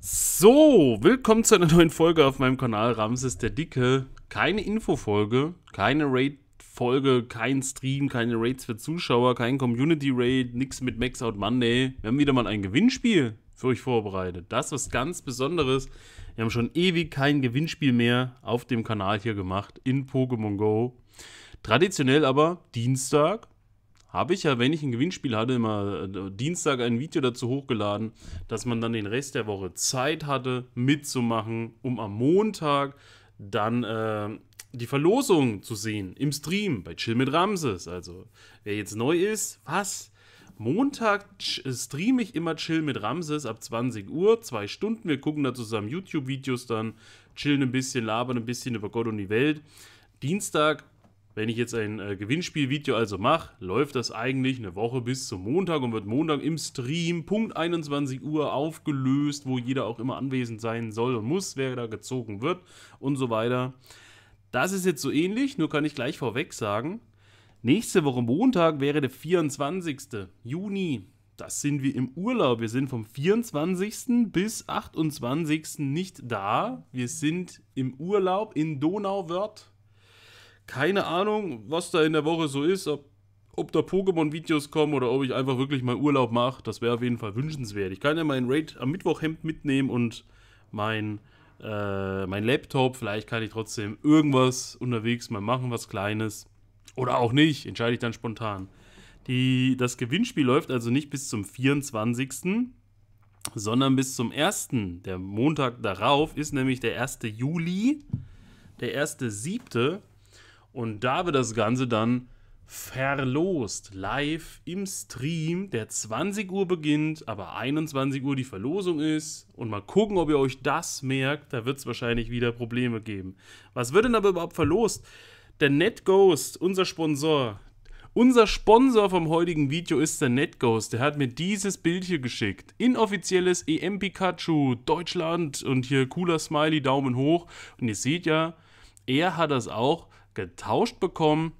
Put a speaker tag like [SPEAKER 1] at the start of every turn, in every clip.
[SPEAKER 1] So, willkommen zu einer neuen Folge auf meinem Kanal Ramses der Dicke. Keine Infofolge, keine Raid-Folge, kein Stream, keine Raids für Zuschauer, kein Community-Raid, nix mit Max Out Monday. Wir haben wieder mal ein Gewinnspiel für euch vorbereitet. Das ist was ganz Besonderes. Wir haben schon ewig kein Gewinnspiel mehr auf dem Kanal hier gemacht in Pokémon Go. Traditionell aber Dienstag habe ich ja, wenn ich ein Gewinnspiel hatte, immer äh, Dienstag ein Video dazu hochgeladen, dass man dann den Rest der Woche Zeit hatte, mitzumachen, um am Montag dann äh, die Verlosung zu sehen im Stream bei Chill mit Ramses. Also, wer jetzt neu ist, was? Montag äh, streame ich immer Chill mit Ramses ab 20 Uhr, zwei Stunden. Wir gucken da zusammen YouTube-Videos dann, chillen ein bisschen, labern ein bisschen über Gott und die Welt. Dienstag wenn ich jetzt ein äh, Gewinnspielvideo also mache, läuft das eigentlich eine Woche bis zum Montag und wird Montag im Stream Punkt 21 Uhr aufgelöst, wo jeder auch immer anwesend sein soll und muss, wer da gezogen wird und so weiter. Das ist jetzt so ähnlich, nur kann ich gleich vorweg sagen, nächste Woche Montag wäre der 24. Juni. Das sind wir im Urlaub. Wir sind vom 24. bis 28. nicht da. Wir sind im Urlaub in Donauwörth keine Ahnung, was da in der Woche so ist, ob, ob da Pokémon-Videos kommen oder ob ich einfach wirklich mal Urlaub mache. Das wäre auf jeden Fall wünschenswert. Ich kann ja mein Raid am Mittwochhemd mitnehmen und mein, äh, mein Laptop. Vielleicht kann ich trotzdem irgendwas unterwegs mal machen, was Kleines. Oder auch nicht, entscheide ich dann spontan. Die, das Gewinnspiel läuft also nicht bis zum 24 sondern bis zum 1. Der Montag darauf ist nämlich der 1. Juli, der 1.7. Und da wird das Ganze dann verlost, live im Stream, der 20 Uhr beginnt, aber 21 Uhr die Verlosung ist. Und mal gucken, ob ihr euch das merkt. Da wird es wahrscheinlich wieder Probleme geben. Was wird denn aber überhaupt verlost? Der NetGhost, unser Sponsor. Unser Sponsor vom heutigen Video ist der NetGhost. Der hat mir dieses Bild hier geschickt. Inoffizielles EM Pikachu, Deutschland und hier cooler Smiley, Daumen hoch. Und ihr seht ja, er hat das auch getauscht bekommen.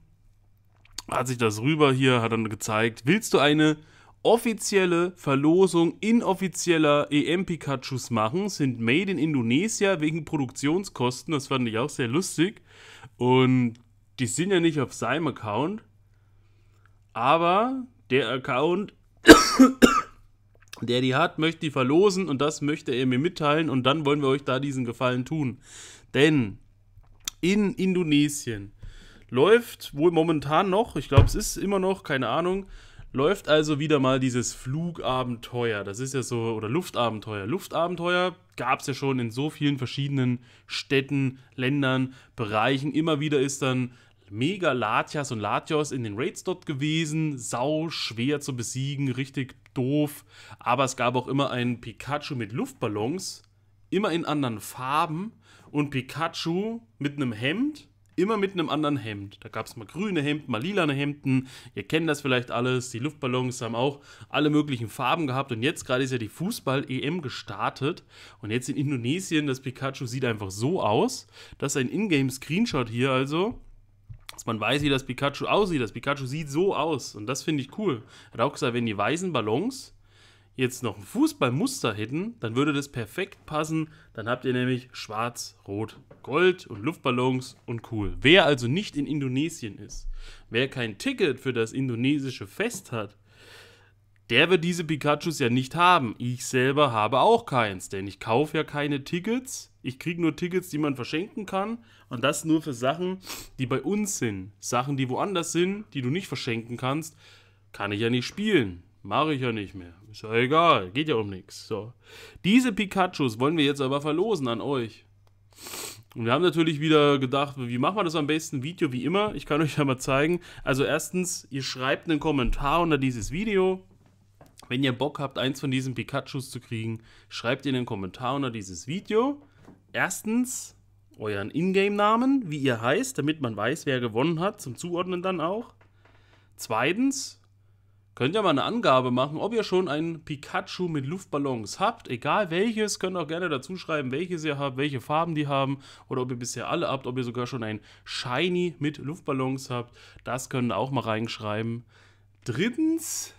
[SPEAKER 1] Hat sich das rüber hier, hat dann gezeigt, willst du eine offizielle Verlosung inoffizieller EM-Pikachus machen, sind made in Indonesia wegen Produktionskosten. Das fand ich auch sehr lustig. Und die sind ja nicht auf seinem Account. Aber der Account, der die hat, möchte die verlosen und das möchte er mir mitteilen. Und dann wollen wir euch da diesen Gefallen tun. Denn in Indonesien. Läuft wohl momentan noch, ich glaube, es ist immer noch, keine Ahnung. Läuft also wieder mal dieses Flugabenteuer. Das ist ja so, oder Luftabenteuer. Luftabenteuer gab es ja schon in so vielen verschiedenen Städten, Ländern, Bereichen. Immer wieder ist dann mega Latias und Latios in den Raids dort gewesen. Sau schwer zu besiegen, richtig doof. Aber es gab auch immer einen Pikachu mit Luftballons, immer in anderen Farben und Pikachu mit einem Hemd, immer mit einem anderen Hemd. Da gab es mal grüne Hemden, mal lilane Hemden. Ihr kennt das vielleicht alles. Die Luftballons haben auch alle möglichen Farben gehabt. Und jetzt gerade ist ja die Fußball-EM gestartet. Und jetzt in Indonesien, das Pikachu sieht einfach so aus. Das ist ein Ingame-Screenshot hier also. Dass man weiß, wie das Pikachu aussieht. Das Pikachu sieht so aus. Und das finde ich cool. Er hat auch gesagt, wenn die weißen Ballons jetzt noch ein Fußballmuster hätten, dann würde das perfekt passen. Dann habt ihr nämlich Schwarz, Rot, Gold und Luftballons und cool. Wer also nicht in Indonesien ist, wer kein Ticket für das indonesische Fest hat, der wird diese Pikachus ja nicht haben. Ich selber habe auch keins, denn ich kaufe ja keine Tickets. Ich kriege nur Tickets, die man verschenken kann. Und das nur für Sachen, die bei uns sind. Sachen, die woanders sind, die du nicht verschenken kannst, kann ich ja nicht spielen. Mache ich ja nicht mehr. Ist ja egal, geht ja um nichts. So. Diese Pikachus wollen wir jetzt aber verlosen an euch. Und wir haben natürlich wieder gedacht, wie machen wir das am besten? Video wie immer. Ich kann euch ja mal zeigen. Also erstens, ihr schreibt einen Kommentar unter dieses Video. Wenn ihr Bock habt, eins von diesen Pikachus zu kriegen, schreibt ihr einen Kommentar unter dieses Video. Erstens euren Ingame-Namen, wie ihr heißt, damit man weiß, wer gewonnen hat, zum Zuordnen dann auch. Zweitens Könnt ihr mal eine Angabe machen, ob ihr schon einen Pikachu mit Luftballons habt, egal welches, könnt ihr auch gerne dazu schreiben, welches ihr habt, welche Farben die haben oder ob ihr bisher alle habt, ob ihr sogar schon einen Shiny mit Luftballons habt. Das könnt ihr auch mal reinschreiben. Drittens.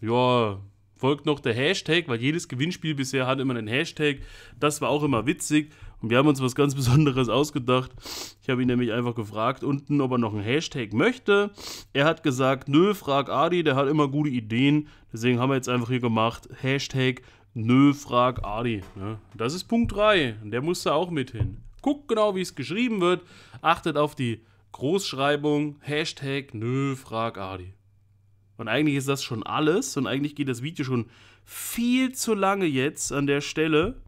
[SPEAKER 1] Ja, folgt noch der Hashtag, weil jedes Gewinnspiel bisher hat immer einen Hashtag. Das war auch immer witzig. Und wir haben uns was ganz Besonderes ausgedacht. Ich habe ihn nämlich einfach gefragt unten, ob er noch einen Hashtag möchte. Er hat gesagt, nö, frag Adi, der hat immer gute Ideen. Deswegen haben wir jetzt einfach hier gemacht, Hashtag nö, frag Adi. Ja, ne? das ist Punkt 3. Der muss da auch mit hin. Guckt genau, wie es geschrieben wird. Achtet auf die Großschreibung, Hashtag nö, frag Adi. Und eigentlich ist das schon alles und eigentlich geht das Video schon viel zu lange jetzt an der Stelle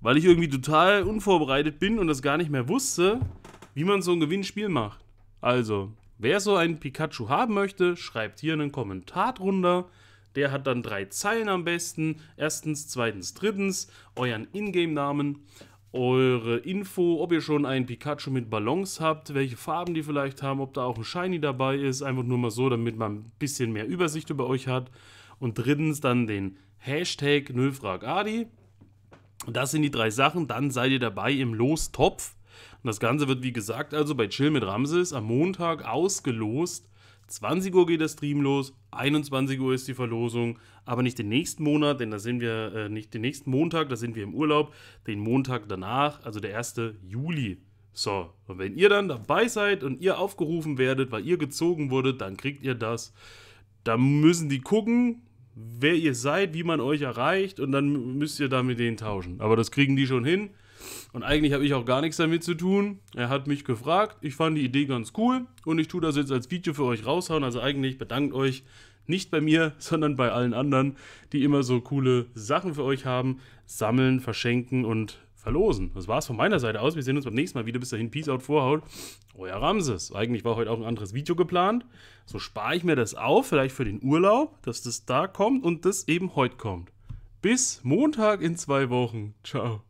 [SPEAKER 1] weil ich irgendwie total unvorbereitet bin und das gar nicht mehr wusste, wie man so ein Gewinnspiel macht. Also, wer so einen Pikachu haben möchte, schreibt hier einen Kommentar drunter. Der hat dann drei Zeilen am besten. Erstens, zweitens, drittens, euren Ingame-Namen, eure Info, ob ihr schon einen Pikachu mit Ballons habt, welche Farben die vielleicht haben, ob da auch ein Shiny dabei ist. Einfach nur mal so, damit man ein bisschen mehr Übersicht über euch hat. Und drittens dann den Hashtag Nullfragadi das sind die drei Sachen. Dann seid ihr dabei im Lostopf. Und das Ganze wird, wie gesagt, also bei Chill mit Ramses am Montag ausgelost. 20 Uhr geht der Stream los, 21 Uhr ist die Verlosung, aber nicht den nächsten Monat, denn da sind wir äh, nicht den nächsten Montag, da sind wir im Urlaub, den Montag danach, also der 1. Juli. So, und wenn ihr dann dabei seid und ihr aufgerufen werdet, weil ihr gezogen wurdet, dann kriegt ihr das. Da müssen die gucken, wer ihr seid, wie man euch erreicht und dann müsst ihr da mit denen tauschen. Aber das kriegen die schon hin. Und eigentlich habe ich auch gar nichts damit zu tun. Er hat mich gefragt. Ich fand die Idee ganz cool und ich tue das jetzt als Video für euch raushauen. Also eigentlich bedankt euch nicht bei mir, sondern bei allen anderen, die immer so coole Sachen für euch haben. Sammeln, verschenken und verlosen. Das war's von meiner Seite aus. Wir sehen uns beim nächsten Mal wieder. Bis dahin, Peace out, Vorhaut. Euer Ramses. Eigentlich war heute auch ein anderes Video geplant. So spare ich mir das auf, vielleicht für den Urlaub, dass das da kommt und das eben heute kommt. Bis Montag in zwei Wochen. Ciao.